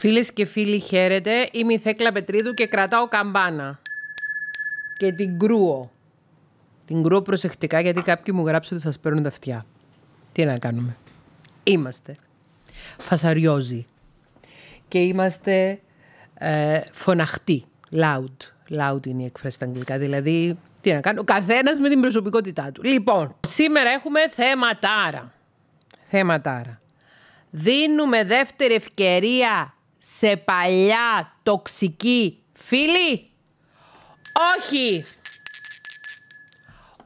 Φίλες και φίλοι, χαίρετε. Είμαι η Θέκλα Πετρίδου και κρατάω καμπάνα. Και την κρούω. Την κρούω προσεκτικά γιατί κάποιοι μου γράψουν ότι σα παίρνουν τα αυτιά. Τι να κάνουμε. Είμαστε. Φασαριόζοι. Και είμαστε ε, φωναχτοί. Loud. Loud είναι η εκφράση στα αγγλικά. Δηλαδή, τι να κάνω. Καθένας με την προσωπικότητά του. Λοιπόν, σήμερα έχουμε θέματάρα. Θέματάρα. Δίνουμε δεύτερη ευκαιρία σε παλιά τοξική φίλη. Όχι.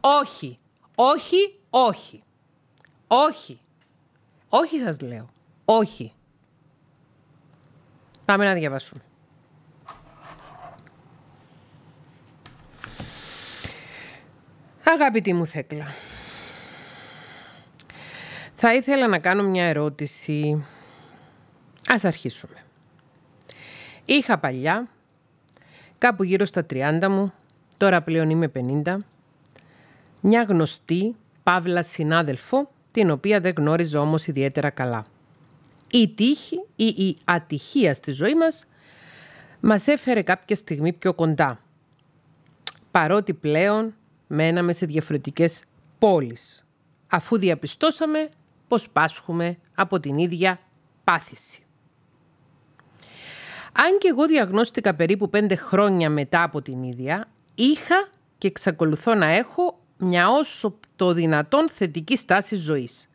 Όχι. Όχι, όχι. Όχι. Όχι σας λέω. Όχι. Πάμε να διαβάσουμε. Αγαπητή μου Θέκλα, θα ήθελα να κάνω μια ερώτηση. Ας αρχίσουμε. Είχα παλιά, κάπου γύρω στα 30 μου, τώρα πλέον είμαι 50, μια γνωστή, παύλα συνάδελφο, την οποία δεν γνώριζα όμως ιδιαίτερα καλά. Η τύχη ή η ατυχία στη ζωή μας μας έφερε κάποια στιγμή πιο κοντά, παρότι πλέον μέναμε σε διαφορετικές πόλεις, αφού διαπιστώσαμε πως πάσχουμε από την ίδια πάθηση. Αν και εγώ διαγνώστηκα περίπου πέντε χρόνια μετά από την ίδια, είχα και εξακολουθώ να έχω μια όσο το δυνατόν θετική στάση ζωής.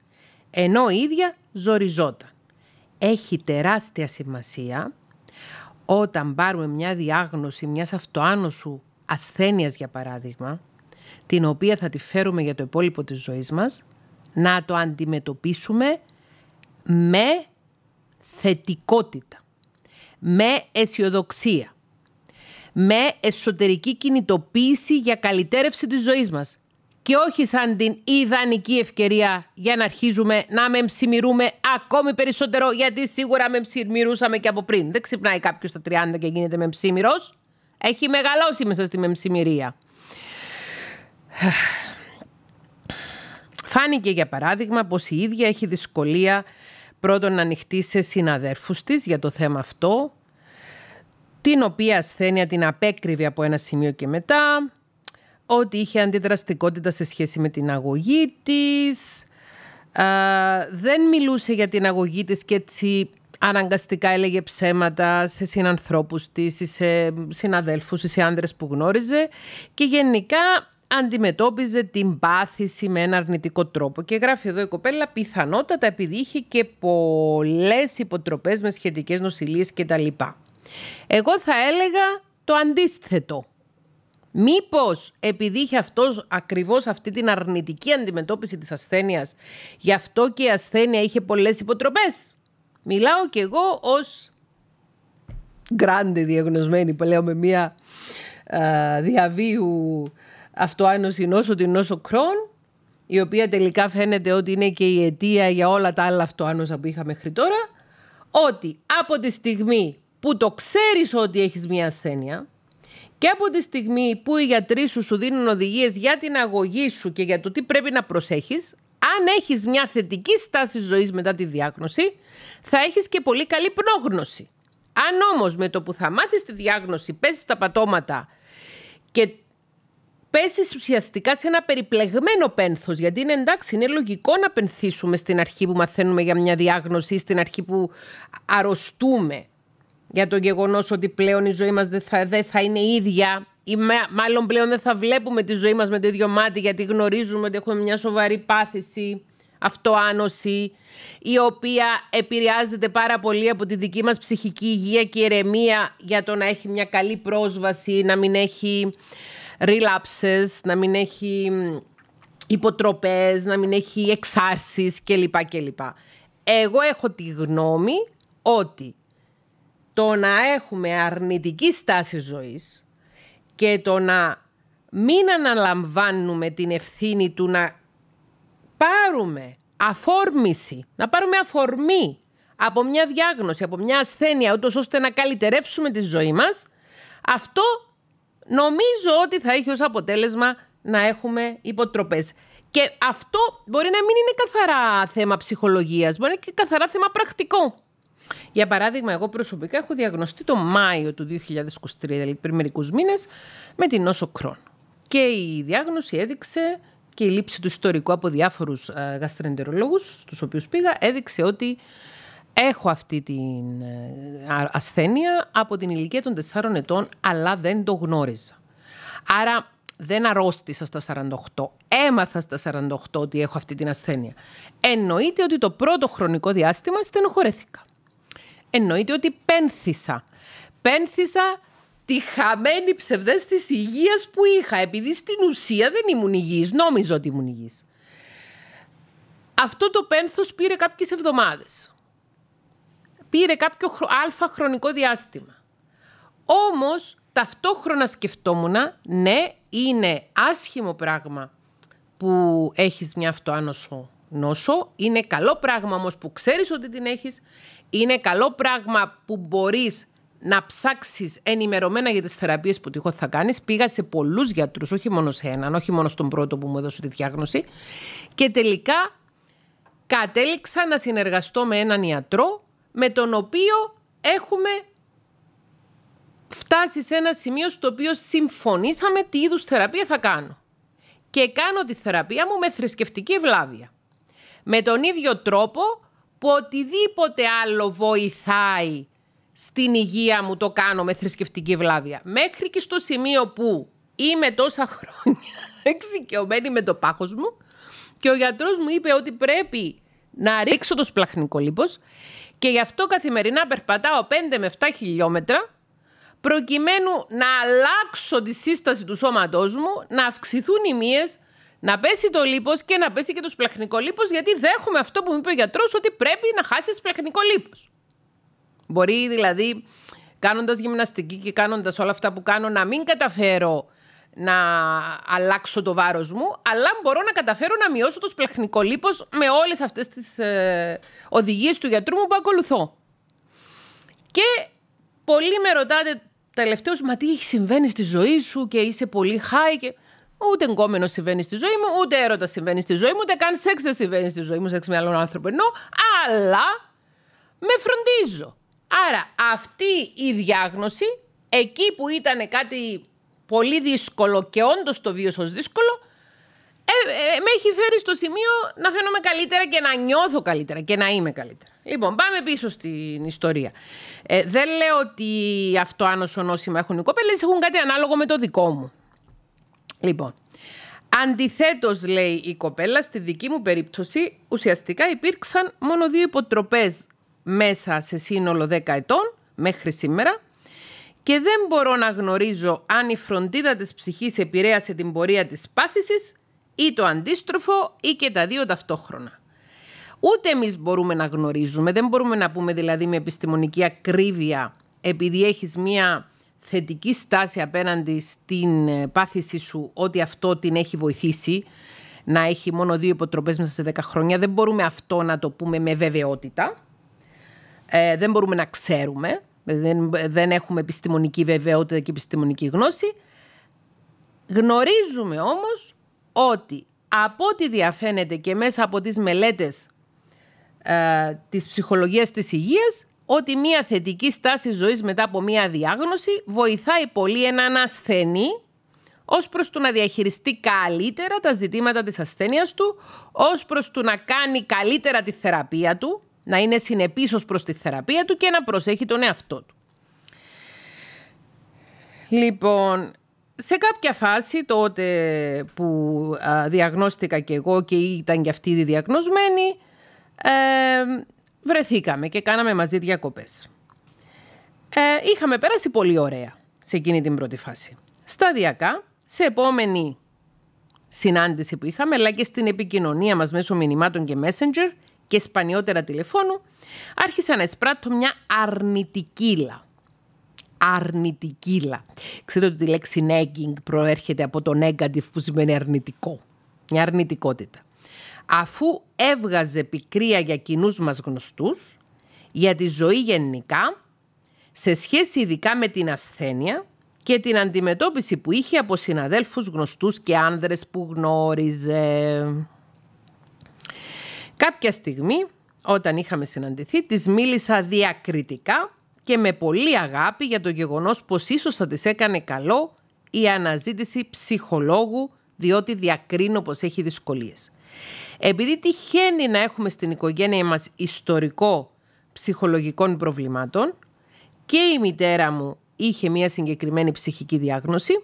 Ενώ η ίδια ζοριζόταν. Έχει τεράστια σημασία όταν πάρουμε μια διάγνωση μιας αυτοάνωσου ασθένειας για παράδειγμα, την οποία θα τη φέρουμε για το υπόλοιπο της ζωής μας, να το αντιμετωπίσουμε με θετικότητα με αισιοδοξία, με εσωτερική κινητοποίηση για καλυτέρευση της ζωής μας και όχι σαν την ιδανική ευκαιρία για να αρχίζουμε να μεμψημυρούμε ακόμη περισσότερο γιατί σίγουρα μεμψημυρούσαμε και από πριν. Δεν ξυπνάει κάποιος στα 30 και γίνεται μεμψήμυρος. Έχει μεγαλώσει μέσα στη μεμψημυρία. Φάνηκε για παράδειγμα πως η ίδια έχει δυσκολία πρώτον να ανοιχτεί σε συναδέρφους της για το θέμα αυτό, την οποία ασθένεια την απέκρυβε από ένα σημείο και μετά, ότι είχε αντιδραστικότητα σε σχέση με την αγωγή της, δεν μιλούσε για την αγωγή της και έτσι αναγκαστικά έλεγε ψέματα σε συνανθρώπους της ή σε συναδέλφους ή σε άνδρες που γνώριζε και γενικά αντιμετώπιζε την πάθηση με ένα αρνητικό τρόπο. Και γράφει εδώ η κοπέλα πιθανότατα επειδή είχε και πολλές υποτροπές με σχετικές νοσηλίες κτλ. Εγώ θα έλεγα το αντίσθετο. Μήπως επειδή είχε αυτός, ακριβώς αυτή την αρνητική αντιμετώπιση της ασθένειας, γι' αυτό και η ασθένεια είχε πολλές υποτροπές. Μιλάω κι εγώ ως γκράντε διαγνωσμένη, που λέω με μία διαβίου αυτοάνωση την νόσο κρόν, η οποία τελικά φαίνεται ότι είναι και η αιτία για όλα τα άλλα αυτοάνοσα που είχα μέχρι τώρα, ότι από τη στιγμή που το ξέρεις ότι έχεις μια ασθένεια και από τη στιγμή που οι γιατροί σου σου δίνουν οδηγίες για την αγωγή σου και για το τι πρέπει να προσέχεις, αν έχεις μια θετική στάση ζωής μετά τη διάγνωση, θα έχεις και πολύ καλή πρόγνωση. Αν όμως με το που θα μάθεις τη διάγνωση πέσεις στα πατώματα και πέσεις ουσιαστικά σε ένα περιπλεγμένο πένθος. Γιατί είναι εντάξει, είναι λογικό να πενθήσουμε στην αρχή που μαθαίνουμε για μια διάγνωση ή στην αρχή που αρρωστούμε για το γεγονός ότι πλέον η ζωή μας δεν θα, είναι ίδια ή μάλλον πλέον δεν θα βλέπουμε τη ζωή μας με το ίδιο μάτι γιατί γνωρίζουμε ότι έχουμε μια σοβαρή πάθηση αυτοάνωση, η οποία επηρεάζεται πάρα πολύ από τη δική μας ψυχική υγεία και ηρεμία για το να έχει μια καλή πρόσβαση, να μην έχει relapses, να μην έχει υποτροπές, να μην έχει εξάρσεις κλπ. κλπ. Εγώ έχω τη γνώμη ότι το να έχουμε αρνητική στάση ζωής και το να μην αναλαμβάνουμε την ευθύνη του να πάρουμε αφόρμηση, να πάρουμε αφορμή από μια διάγνωση, από μια ασθένεια, ούτως ώστε να καλυτερεύσουμε τη ζωή μας, αυτό νομίζω ότι θα έχει ως αποτέλεσμα να έχουμε υποτροπές. Και αυτό μπορεί να μην είναι καθαρά θέμα ψυχολογίας, μπορεί να είναι και καθαρά θέμα πρακτικό. Για παράδειγμα, εγώ προσωπικά έχω διαγνωστεί το Μάιο του 2023, δηλαδή πριν μερικούς μήνες, με την νόσο Κρόν. Και η διάγνωση έδειξε και η λήψη του ιστορικού από διάφορους ε, γαστρεντερολόγους, στους οποίους πήγα, έδειξε ότι Έχω αυτή την ε, ασθένεια από την ηλικία των 4 ετών, αλλά δεν το γνώριζα. Άρα δεν αρρώστησα στα 48. Έμαθα στα 48 ότι έχω αυτή την ασθένεια. Εννοείται ότι το πρώτο χρονικό διάστημα στενοχωρέθηκα. Εννοείται ότι πένθησα. Πένθησα τη χαμένη ψευδές της υγείας που είχα, επειδή στην ουσία δεν ήμουν υγιής, νόμιζα ότι ήμουν υγιής. Αυτό το πένθος πήρε κάποιες εβδομάδες πήρε κάποιο αλφα χρονικό διάστημα. Όμως, ταυτόχρονα σκεφτόμουν, ναι, είναι άσχημο πράγμα που έχεις μια αυτοάνωσο νόσο, είναι καλό πράγμα όμως που ξέρεις ότι την έχεις, είναι καλό πράγμα που μπορείς να ψάξεις ενημερωμένα για τις θεραπείες που τυχόν θα κάνεις. Πήγα σε πολλούς γιατρούς, όχι μόνο σε έναν, όχι μόνο στον πρώτο που μου έδωσε τη διάγνωση. Και τελικά κατέληξα να συνεργαστώ με έναν ιατρό με τον οποίο έχουμε φτάσει σε ένα σημείο στο οποίο συμφωνήσαμε τι είδους θεραπεία θα κάνω. Και κάνω τη θεραπεία μου με θρησκευτική βλάβια. Με τον ίδιο τρόπο που οτιδήποτε άλλο βοηθάει στην υγεία μου το κάνω με θρησκευτική βλάβια. Μέχρι και στο σημείο που είμαι τόσα χρόνια εξοικειωμένη με το πάχος μου και ο γιατρός μου είπε ότι πρέπει να ρίξω το σπλαχνικό λίπος και γι' αυτό καθημερινά περπατάω 5 με 7 χιλιόμετρα προκειμένου να αλλάξω τη σύσταση του σώματός μου, να αυξηθούν οι μύες, να πέσει το λίπος και να πέσει και το σπλαχνικό λίπος γιατί δέχομαι αυτό που μου είπε ο γιατρός ότι πρέπει να χάσει σπλαχνικό λίπος. Μπορεί δηλαδή κάνοντας γυμναστική και κάνοντας όλα αυτά που κάνω να μην καταφέρω να αλλάξω το βάρος μου, αλλά μπορώ να καταφέρω να μειώσω το σπλαχνικό λίπος με όλες αυτές τις ε, οδηγίες του γιατρού μου που ακολουθώ. Και πολλοί με ρωτάτε τελευταίως, μα τι έχει συμβαίνει στη ζωή σου και είσαι πολύ high και... Ούτε εγκόμενος συμβαίνει στη ζωή μου, ούτε έρωτας συμβαίνει στη ζωή μου, ούτε καν σεξ δεν συμβαίνει στη ζωή μου, σεξ με άλλον άνθρωπο ενώ, αλλά με φροντίζω. Άρα αυτή η διάγνωση, εκεί που ήταν κάτι πολύ δύσκολο και όντως το βίωσα δύσκολο, ε, ε, ε, με έχει φέρει στο σημείο να φαίνομαι καλύτερα και να νιώθω καλύτερα και να είμαι καλύτερα. Λοιπόν, πάμε πίσω στην ιστορία. Ε, δεν λέω ότι αυτό άνοσο νόσημα έχουν οι κοπέλες, έχουν κάτι ανάλογο με το δικό μου. Λοιπόν, Αντιθέτως, λέει η κοπέλα, στη δική μου περίπτωση ουσιαστικά υπήρξαν μόνο δύο υποτροπές μέσα σε σύνολο 10 ετών μέχρι σήμερα και δεν μπορώ να γνωρίζω αν η φροντίδα της ψυχής επηρέασε την πορεία της πάθησης ή το αντίστροφο ή και τα δύο ταυτόχρονα. Ούτε εμείς μπορούμε να γνωρίζουμε, δεν μπορούμε να πούμε δηλαδή με επιστημονική ακρίβεια επειδή έχεις μία θετική στάση απέναντι στην ε, πάθηση σου ότι αυτό την έχει βοηθήσει να έχει μόνο δύο υποτροπές μέσα σε δέκα χρόνια. Δεν μπορούμε αυτό να το πούμε με βεβαιότητα. Ε, δεν μπορούμε να ξέρουμε δεν, δεν έχουμε επιστημονική βεβαιότητα και επιστημονική γνώση. Γνωρίζουμε όμως ότι από ό,τι διαφαίνεται και μέσα από τις μελέτες ε, της ψυχολογίας της υγείας, ότι μία θετική στάση ζωής μετά από μία διάγνωση βοηθάει πολύ έναν ασθενή ως προς το να διαχειριστεί καλύτερα τα ζητήματα της ασθένειας του, ως προς το να κάνει καλύτερα τη θεραπεία του, να είναι συνεπής ως προς τη θεραπεία του και να προσέχει τον εαυτό του. Λοιπόν, σε κάποια φάση τότε που διαγνώστηκα και εγώ και ήταν και αυτή η διαγνωσμένη, ε, βρεθήκαμε και κάναμε μαζί διακοπές. Ε, είχαμε πέρασει πολύ ωραία σε εκείνη την πρώτη φάση. Σταδιακά, σε επόμενη συνάντηση που είχαμε, αλλά και στην επικοινωνία μας μέσω μηνυμάτων και messenger, και σπανιότερα τηλεφώνου, άρχισα να εισπράττω μια αρνητικήλα. Αρνητικήλα. Ξέρετε ότι η λέξη nagging προέρχεται από το negative που σημαίνει αρνητικό. Μια αρνητικότητα. Αφού έβγαζε πικρία για κοινούς μας γνωστούς, για τη ζωή γενικά, σε σχέση ειδικά με την ασθένεια και την αντιμετώπιση που είχε από συναδέλφους γνωστούς και άνδρες που γνώριζε. Κάποια στιγμή, όταν είχαμε συναντηθεί, της μίλησα διακριτικά και με πολύ αγάπη για το γεγονός πως ίσως θα της έκανε καλό η αναζήτηση ψυχολόγου, διότι διακρίνω πως έχει δυσκολίες. Επειδή τυχαίνει να έχουμε στην οικογένεια μας ιστορικό ψυχολογικών προβλημάτων και η μητέρα μου είχε μια συγκεκριμένη ψυχική διάγνωση,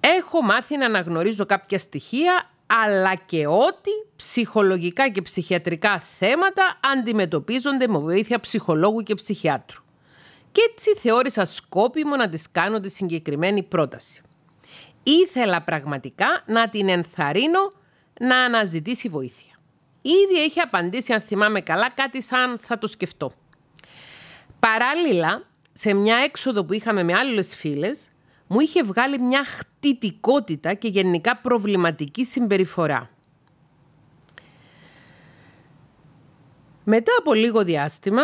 έχω μάθει να αναγνωρίζω κάποια στοιχεία αλλά και ότι ψυχολογικά και ψυχιατρικά θέματα αντιμετωπίζονται με βοήθεια ψυχολόγου και ψυχιάτρου. Και έτσι θεώρησα σκόπιμο να της κάνω τη συγκεκριμένη πρόταση. Ήθελα πραγματικά να την ενθαρρύνω να αναζητήσει βοήθεια. Ήδη έχει απαντήσει, αν θυμάμαι καλά, κάτι σαν θα το σκεφτώ. Παράλληλα, σε μια έξοδο που είχαμε με άλλες φίλες, μου είχε βγάλει μια χτιτικότητα και γενικά προβληματική συμπεριφορά. Μετά από λίγο διάστημα,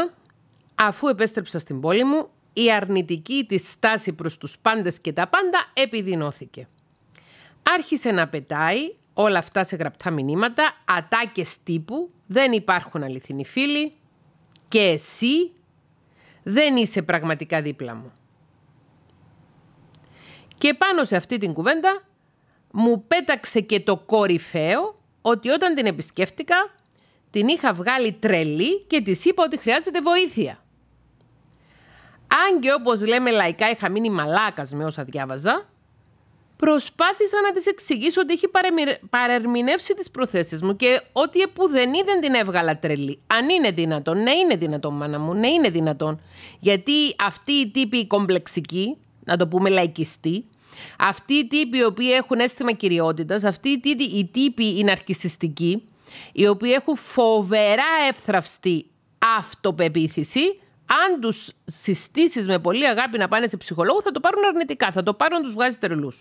αφού επέστρεψα στην πόλη μου, η αρνητική της στάση προς τους πάντες και τα πάντα επιδεινώθηκε. Άρχισε να πετάει όλα αυτά σε γραπτά μηνύματα, ατάκες τύπου, δεν υπάρχουν αληθινοί φίλοι και εσύ δεν είσαι πραγματικά δίπλα μου. Και πάνω σε αυτή την κουβέντα μου πέταξε και το κορυφαίο ότι όταν την επισκέφτηκα την είχα βγάλει τρελή και της είπα ότι χρειάζεται βοήθεια. Αν και όπως λέμε λαϊκά είχα μείνει μαλάκας με όσα διάβαζα, προσπάθησα να της εξηγήσω ότι έχει παρερμηνεύσει τις προθέσεις μου και ότι επουδενή δεν την έβγαλα τρελή. Αν είναι δυνατόν, ναι είναι δυνατόν μάνα μου, ναι είναι δυνατόν. Γιατί αυτοί οι τύποι κομπλεξικοί, να το πούμε λαϊκιστοί, αυτοί οι τύποι οι οποίοι έχουν αίσθημα κυριότητας, αυτοί οι τύποι, οι τύποι είναι ναρκιστικοί, οι οποίοι έχουν φοβερά εύθραυστη αυτοπεποίθηση, αν τους συστήσεις με πολύ αγάπη να πάνε σε ψυχολόγο, θα το πάρουν αρνητικά. Θα το πάρουν να τους βγάζει τρελούς.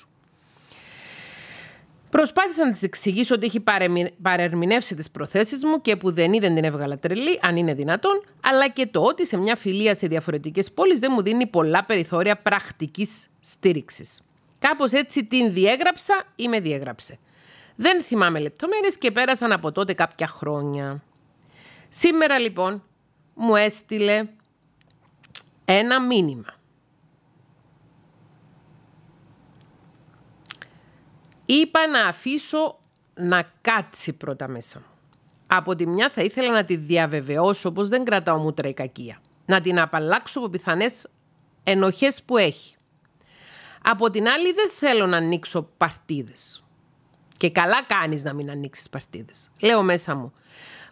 Προσπάθησα να της εξηγήσω ότι έχει παρερμηνεύσει τις προθέσεις μου και που δεν είδε την έβγαλα τρελή, αν είναι δυνατόν, αλλά και το ότι σε μια φιλία σε διαφορετικές πόλεις δεν μου δίνει πολλά περιθώρια πρακτικής στήριξης. Κάπως έτσι την διέγραψα ή με διέγραψε. Δεν θυμάμαι λεπτομέρειες και πέρασαν από τότε κάποια χρόνια. Σήμερα λοιπόν μου έστειλε ένα μήνυμα. Είπα να αφήσω να κάτσει πρώτα μέσα μου. Από τη μια θα ήθελα να τη διαβεβαιώσω πως δεν κρατάω μου Να την απαλλάξω από πιθανές ενοχές που έχει. Από την άλλη δεν θέλω να ανοίξω παρτίδες. Και καλά κάνεις να μην ανοίξεις παρτίδες. Λέω μέσα μου.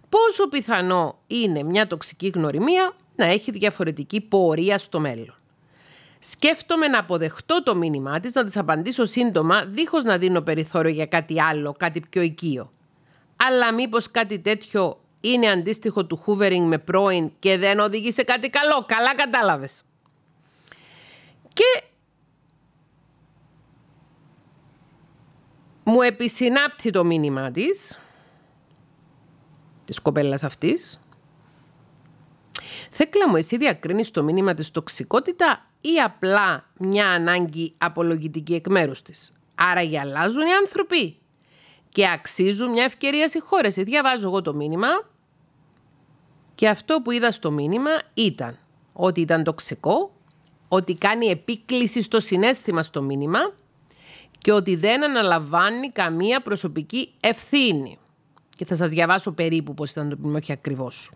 Πόσο πιθανό είναι μια τοξική γνωριμία να έχει διαφορετική πορεία στο μέλλον. Σκέφτομαι να αποδεχτώ το μήνυμά της, να της απαντήσω σύντομα, δίχως να δίνω περιθώριο για κάτι άλλο, κάτι πιο οικείο. Αλλά μήπως κάτι τέτοιο είναι αντίστοιχο του hoovering με πρώην και δεν οδηγεί σε κάτι καλό. Καλά κατάλαβες. Και μου επισυνάπτει το μήνυμά της, της κοπέλας αυτής. Θέκλα μου, εσύ διακρίνεις το μήνυμα της τοξικότητα ή απλά μια ανάγκη απολογητική εκ μέρους της. Άρα για οι άνθρωποι και αξίζουν μια ευκαιρία συγχώρεση. Ε, διαβάζω εγώ το μήνυμα και αυτό που είδα στο μήνυμα ήταν ότι ήταν τοξικό, ότι κάνει επίκληση στο συνέστημα στο μήνυμα και ότι δεν αναλαμβάνει καμία προσωπική ευθύνη. Και θα σας διαβάσω περίπου πώς ήταν το ποινικό όχι ακριβώς.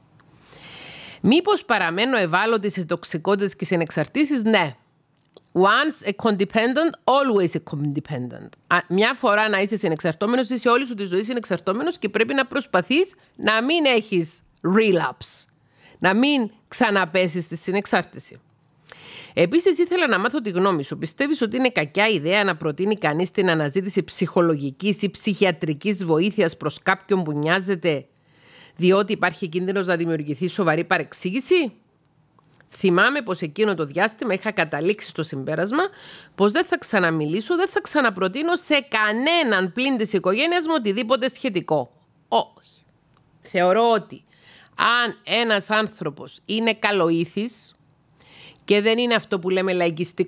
Μήπως παραμένω ευάλωτη σε τοξικότητες και συνεξαρτήσεις, ναι. Once a condependent, always a codependent. Μια φορά να είσαι συνεξαρτώμενος, είσαι όλη σου τη ζωή συνεξαρτώμενος και πρέπει να προσπαθείς να μην έχεις relapse. Να μην ξαναπέσεις στη συνεξάρτηση. Επίσης, ήθελα να μάθω τη γνώμη σου. Πιστεύεις ότι είναι κακιά ιδέα να προτείνει κανείς την αναζήτηση ψυχολογικής ή ψυχιατρικής βοήθειας προς κάποιον που νοιάζεται, διότι υπάρχει κίνδυνος να δημιουργηθεί σοβαρή παρεξήγηση. Θυμάμαι πως εκείνο το διάστημα είχα καταλήξει στο συμπέρασμα πως δεν θα ξαναμιλήσω, δεν θα ξαναπροτείνω σε κανέναν πλην της οικογένειας μου οτιδήποτε σχετικό. Όχι. Θεωρώ ότι αν ένας άνθρωπος είναι καλοήθης, και δεν είναι αυτό που λέμε λαϊκιστή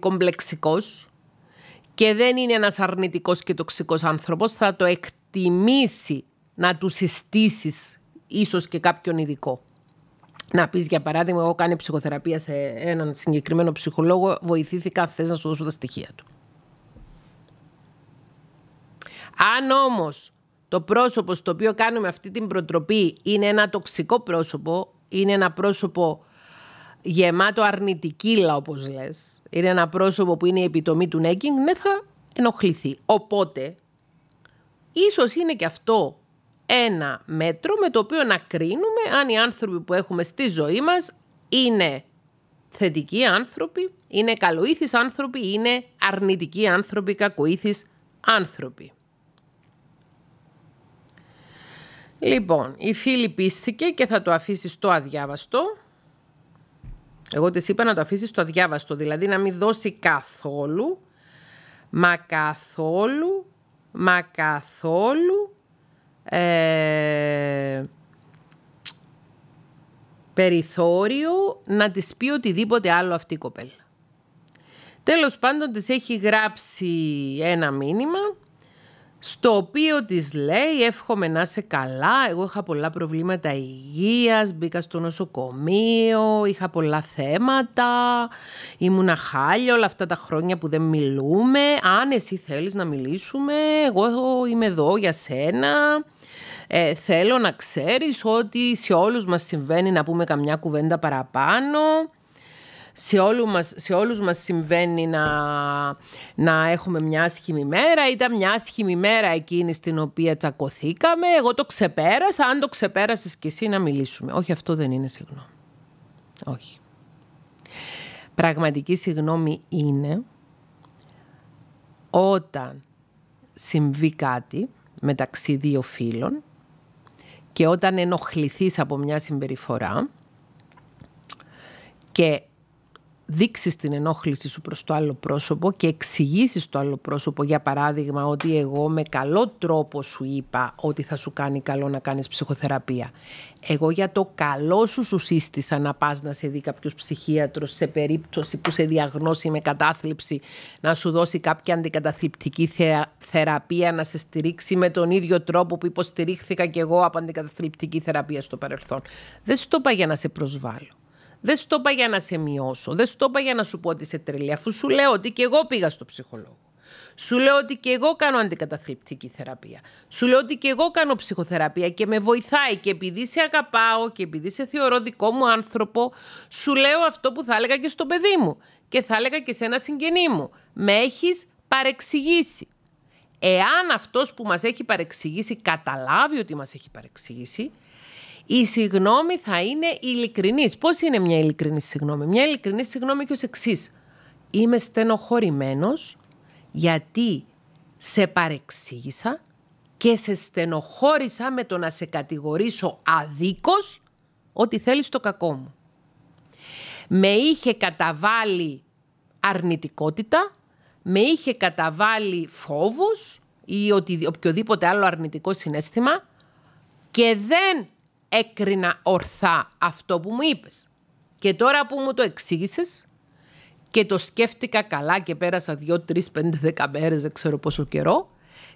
και δεν είναι ένας αρνητικός και τοξικός άνθρωπος, θα το εκτιμήσει να του συστήσεις ίσως και κάποιον ειδικό. Να πεις για παράδειγμα, εγώ κάνει ψυχοθεραπεία σε έναν συγκεκριμένο ψυχολόγο, βοηθήθηκα, θες να σου δώσω τα στοιχεία του. Αν όμως το πρόσωπο στο οποίο κάνουμε αυτή την προτροπή είναι ένα τοξικό πρόσωπο, είναι ένα πρόσωπο γεμάτο αρνητικήλα όπως λες, είναι ένα πρόσωπο που είναι η επιτομή του νέκινγκ, ναι θα ενοχληθεί. Οπότε, ίσως είναι και αυτό ένα μέτρο με το οποίο να κρίνουμε αν οι άνθρωποι που έχουμε στη ζωή μας είναι θετικοί άνθρωποι, είναι καλοήθεις άνθρωποι, είναι αρνητικοί άνθρωποι, κακοήθεις άνθρωποι. Λοιπόν, η φίλη πίστηκε και θα το αφήσει στο αδιάβαστο. Εγώ της είπα να το αφήσεις στο αδιάβαστο, δηλαδή να μην δώσει καθόλου, μα καθόλου, μα καθόλου ε, περιθώριο να της πει οτιδήποτε άλλο αυτή η κοπέλα. Τέλος πάντων της έχει γράψει ένα μήνυμα στο οποίο της λέει εύχομαι να είσαι καλά, εγώ είχα πολλά προβλήματα υγείας, μπήκα στο νοσοκομείο, είχα πολλά θέματα, ήμουνα χάλια όλα αυτά τα χρόνια που δεν μιλούμε, αν εσύ θέλεις να μιλήσουμε, εγώ είμαι εδώ για σένα. Ε, θέλω να ξέρεις ότι σε όλους μας συμβαίνει να πούμε καμιά κουβέντα παραπάνω σε, όλου μας, σε όλους μας συμβαίνει να, να έχουμε μια άσχημη μέρα. Ήταν μια άσχημη μέρα εκείνη στην οποία τσακωθήκαμε. Εγώ το ξεπέρασα. Αν το ξεπέρασες κι εσύ να μιλήσουμε. Όχι, αυτό δεν είναι συγγνώμη. Όχι. Πραγματική συγγνώμη είναι όταν συμβεί κάτι μεταξύ δύο φίλων και όταν ενοχληθείς από μια συμπεριφορά και δείξεις την ενόχληση σου προς το άλλο πρόσωπο και εξηγήσεις το άλλο πρόσωπο, για παράδειγμα, ότι εγώ με καλό τρόπο σου είπα ότι θα σου κάνει καλό να κάνεις ψυχοθεραπεία. Εγώ για το καλό σου σου σύστησα να πας να σε δει κάποιος ψυχίατρος σε περίπτωση που σε διαγνώσει με κατάθλιψη, να σου δώσει κάποια αντικαταθλιπτική θεραπεία, να σε στηρίξει με τον ίδιο τρόπο που υποστηρίχθηκα και εγώ από αντικαταθλιπτική θεραπεία στο παρελθόν. Δεν σου το είπα για να σε προσβάλλω. Δεν το είπα για να σε μειώσω. Δεν σου το είπα για να σου πω ότι είσαι τρελή. Αφού σου λέω ότι και εγώ πήγα στο ψυχολόγο. Σου λέω ότι και εγώ κάνω αντικαταθλιπτική θεραπεία. Σου λέω ότι και εγώ κάνω ψυχοθεραπεία και με βοηθάει. Και επειδή σε αγαπάω και επειδή σε θεωρώ δικό μου άνθρωπο, σου λέω αυτό που θα έλεγα και στο παιδί μου. Και θα έλεγα και σε ένα συγγενή μου. Με έχεις παρεξηγήσει. Εάν αυτός που μας έχει παρεξηγήσει καταλάβει ότι μας έχει παρεξηγήσει, η συγγνώμη θα είναι ειλικρινής. Πώς είναι μια ειλικρινή συγγνώμη, Μια ειλικρινή συγγνώμη και ως εξής. Είμαι στενοχωρημένος γιατί σε παρεξήγησα και σε στενοχώρησα με το να σε κατηγορήσω αδίκως ότι θέλεις το κακό μου. Με είχε καταβάλει αρνητικότητα, με είχε καταβάλει φόβος ή οτι, οποιοδήποτε άλλο αρνητικό συνέστημα και δεν έκρινα ορθά αυτό που μου είπες. Και τώρα που μου το εξήγησες και το σκέφτηκα καλά και πέρασα 2, 3, 5, 10 μέρες, δεν ξέρω πόσο καιρό,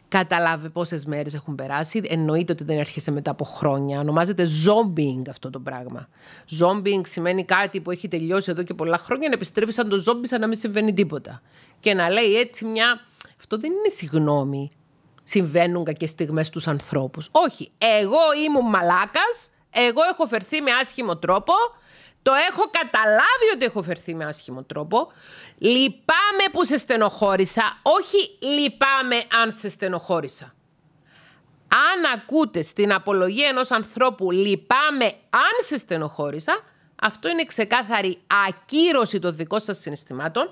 Κατάλαβε πόσες μέρες έχουν περάσει. Εννοείται ότι δεν έρχεσαι μετά από χρόνια. Ονομάζεται zombieing αυτό το πράγμα. Zombieing σημαίνει κάτι που έχει τελειώσει εδώ και πολλά χρόνια, να επιστρέφεις σαν το zombie σαν να μην συμβαίνει τίποτα. Και να λέει έτσι μια... Αυτό δεν είναι συγγνώμη συμβαίνουν κακές στιγμές στους ανθρώπους. Όχι, εγώ ήμουν μαλάκας, εγώ έχω φερθεί με άσχημο τρόπο, το έχω καταλάβει ότι έχω φερθεί με άσχημο τρόπο. Λυπάμαι που σε στενοχώρησα, όχι λυπάμαι αν σε στενοχώρησα. Αν ακούτε στην απολογία ενός ανθρώπου λυπάμαι αν σε στενοχώρησα, αυτό είναι ξεκάθαρη ακύρωση των δικών σας συναισθημάτων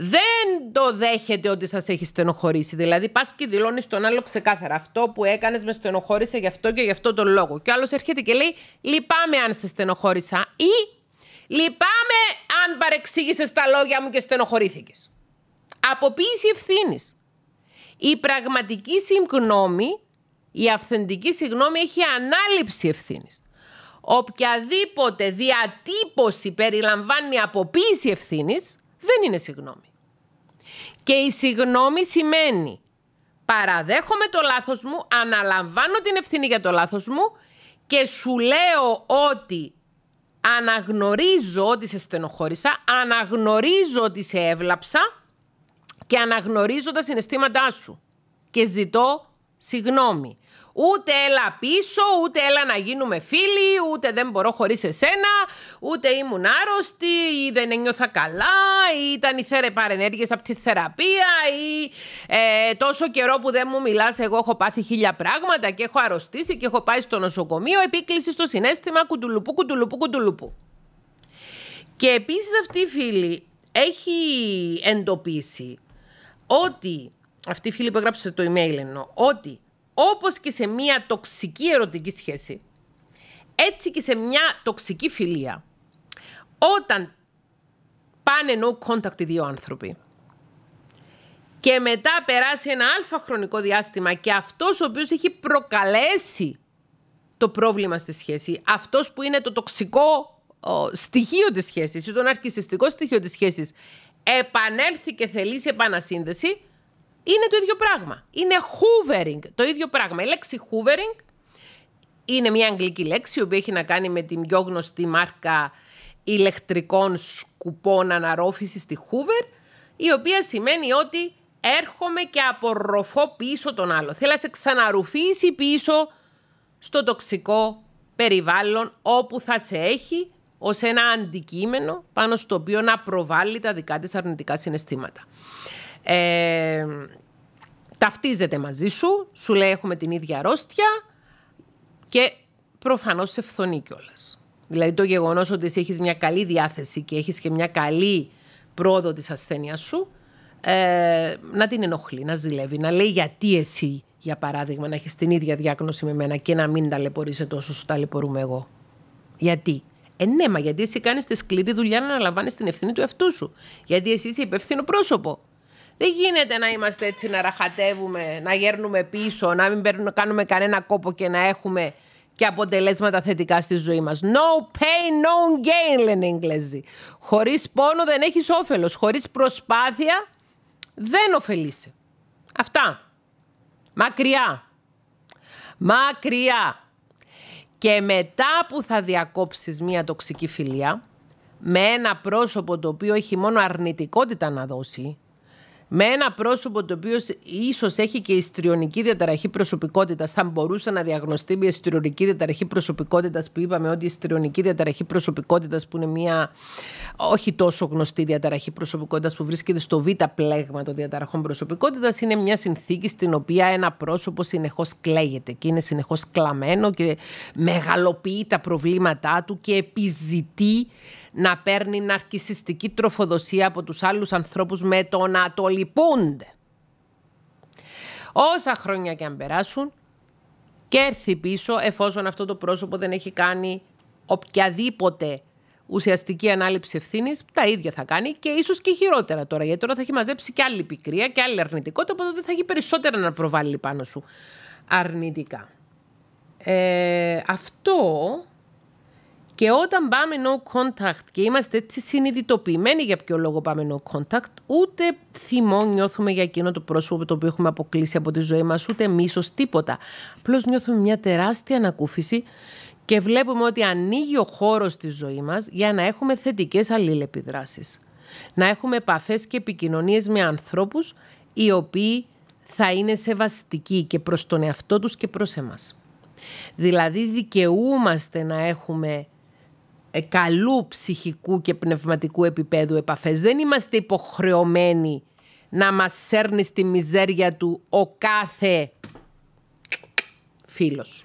δεν το δέχεται ότι σας έχει στενοχωρήσει. Δηλαδή πας και δηλώνεις τον άλλο ξεκάθαρα αυτό που έκανες με στενοχώρησε γι' αυτό και γι' αυτό τον λόγο. Και άλλος έρχεται και λέει λυπάμαι αν σε στενοχώρησα ή λυπάμαι αν παρεξήγησες τα λόγια μου και στενοχωρήθηκες. Αποποίηση ευθύνης. Η πραγματική συγγνώμη, η αυθεντική συγγνώμη έχει ανάληψη ευθύνης. Οποιαδήποτε διατύπωση περιλαμβάνει αποποίηση ευθύνης, δεν είναι συγγνώμη. Και η συγνώμη σημαίνει παραδέχομαι το λάθος μου, αναλαμβάνω την ευθύνη για το λάθος μου και σου λέω ότι αναγνωρίζω ότι σε στενοχώρησα, αναγνωρίζω ότι σε έβλαψα και αναγνωρίζω τα συναισθήματά σου και ζητώ συγνώμη. Ούτε έλα πίσω, ούτε έλα να γίνουμε φίλοι, ούτε δεν μπορώ χωρίς εσένα, ούτε ήμουν άρρωστη, ή δεν ένιωθα καλά, ή ήταν οι θέρε παρενέργειες από τη θεραπεία, ή ε, τόσο καιρό που δεν μου μιλάς, εγώ έχω πάθει χίλια πράγματα και έχω αρρωστήσει και έχω πάει στο νοσοκομείο. Επίκληση στο συνέστημα κουντουλουπού, κουντουλουπού, κουντουλουπού. Και επίσης αυτή η φίλη έχει εντοπίσει ότι, αυτή η φίλη που έγραψε το email εννοώ, ότι όπως και σε μια τοξική ερωτική σχέση, έτσι και σε μια τοξική φιλία, όταν πάνε no contact οι δύο άνθρωποι και μετά περάσει ένα αλφα χρονικό διάστημα και αυτός ο οποίος έχει προκαλέσει το πρόβλημα στη σχέση, αυτός που είναι το τοξικό στοιχείο της σχέσης ή το ναρκισιστικό στοιχείο της σχέσης, επανέλθει και θελήσει επανασύνδεση, είναι το ίδιο πράγμα. Είναι hoovering, το ίδιο πράγμα. Η λέξη hoovering είναι μια αγγλική λέξη, η οποία έχει να κάνει με την πιο γνωστή μάρκα ηλεκτρικών σκουπών αναρρόφησης τη Hoover, η οποία σημαίνει ότι έρχομαι και απορροφώ πίσω τον άλλο. Θέλω να σε ξαναρουφήσει πίσω στο τοξικό περιβάλλον όπου θα σε έχει ως ένα αντικείμενο πάνω στο οποίο να προβάλλει τα δικά της αρνητικά συναισθήματα. Ε, ταυτίζεται μαζί σου, σου λέει έχουμε την ίδια αρρώστια και προφανώς σε φθονεί κιόλας. Δηλαδή το γεγονός ότι εσύ έχεις μια καλή διάθεση και έχεις και μια καλή πρόοδο της ασθένειας σου, ε, να την ενοχλεί, να ζηλεύει, να λέει γιατί εσύ, για παράδειγμα, να έχεις την ίδια διάγνωση με μένα και να μην ταλαιπωρείσαι τόσο σου ταλαιπωρούμε εγώ. Γιατί. Ε, ναι, μα γιατί εσύ κάνεις τη σκληρή δουλειά να αναλαμβάνεις την ευθύνη του εαυτού σου. Γιατί εσύ είσαι υπεύθυνο πρόσωπο. Δεν γίνεται να είμαστε έτσι, να ραχατεύουμε, να γέρνουμε πίσω, να μην κάνουμε κανένα κόπο και να έχουμε και αποτελέσματα θετικά στη ζωή μας. No pain, no gain, λένε οι Ιγγλέζοι. Χωρίς πόνο δεν έχεις όφελος. Χωρίς προσπάθεια δεν ωφελείσαι. Αυτά. Μακριά. Μακριά. Και μετά που θα διακόψεις μία τοξική φιλία, με ένα πρόσωπο το οποίο έχει μόνο αρνητικότητα να δώσει, με ένα πρόσωπο το οποίο ίσως έχει και ιστριονική διαταραχή προσωπικότητας, θα μπορούσε να διαγνωστεί μια ιστριονική διαταραχή προσωπικότητας που είπαμε ότι η ιστριονική διαταραχή προσωπικότητας που είναι μια όχι τόσο γνωστή διαταραχή προσωπικότητας που βρίσκεται στο β' πλέγμα των διαταραχών προσωπικότητας, είναι μια συνθήκη στην οποία ένα πρόσωπο συνεχώς κλαίγεται και είναι συνεχώς κλαμμένο και μεγαλοποιεί τα προβλήματά του και επιζητεί να παίρνει ναρκισιστική τροφοδοσία από τους άλλους ανθρώπους με το να το λυπούνται. Όσα χρόνια και αν περάσουν και έρθει πίσω εφόσον αυτό το πρόσωπο δεν έχει κάνει οποιαδήποτε ουσιαστική ανάληψη ευθύνης, τα ίδια θα κάνει και ίσως και χειρότερα τώρα. Γιατί τώρα θα έχει μαζέψει και άλλη πικρία και άλλη αρνητικότητα, οπότε δεν θα έχει περισσότερα να προβάλλει πάνω σου αρνητικά. Ε, αυτό και όταν πάμε no contact και είμαστε έτσι συνειδητοποιημένοι για ποιο λόγο πάμε no contact, ούτε θυμό νιώθουμε για εκείνο το πρόσωπο το οποίο έχουμε αποκλείσει από τη ζωή μας, ούτε μίσος, τίποτα. Απλώς νιώθουμε μια τεράστια ανακούφιση και βλέπουμε ότι ανοίγει ο χώρος της ζωής μας για να έχουμε θετικές αλληλεπιδράσεις. Να έχουμε επαφές και επικοινωνίες με ανθρώπους οι οποίοι θα είναι σεβαστικοί και προς τον εαυτό τους και προς εμάς. Δηλαδή δικαιούμαστε να έχουμε ε, καλού ψυχικού και πνευματικού επίπεδου επαφές. Δεν είμαστε υποχρεωμένοι να μας σέρνει στη μιζέρια του ο κάθε φίλος.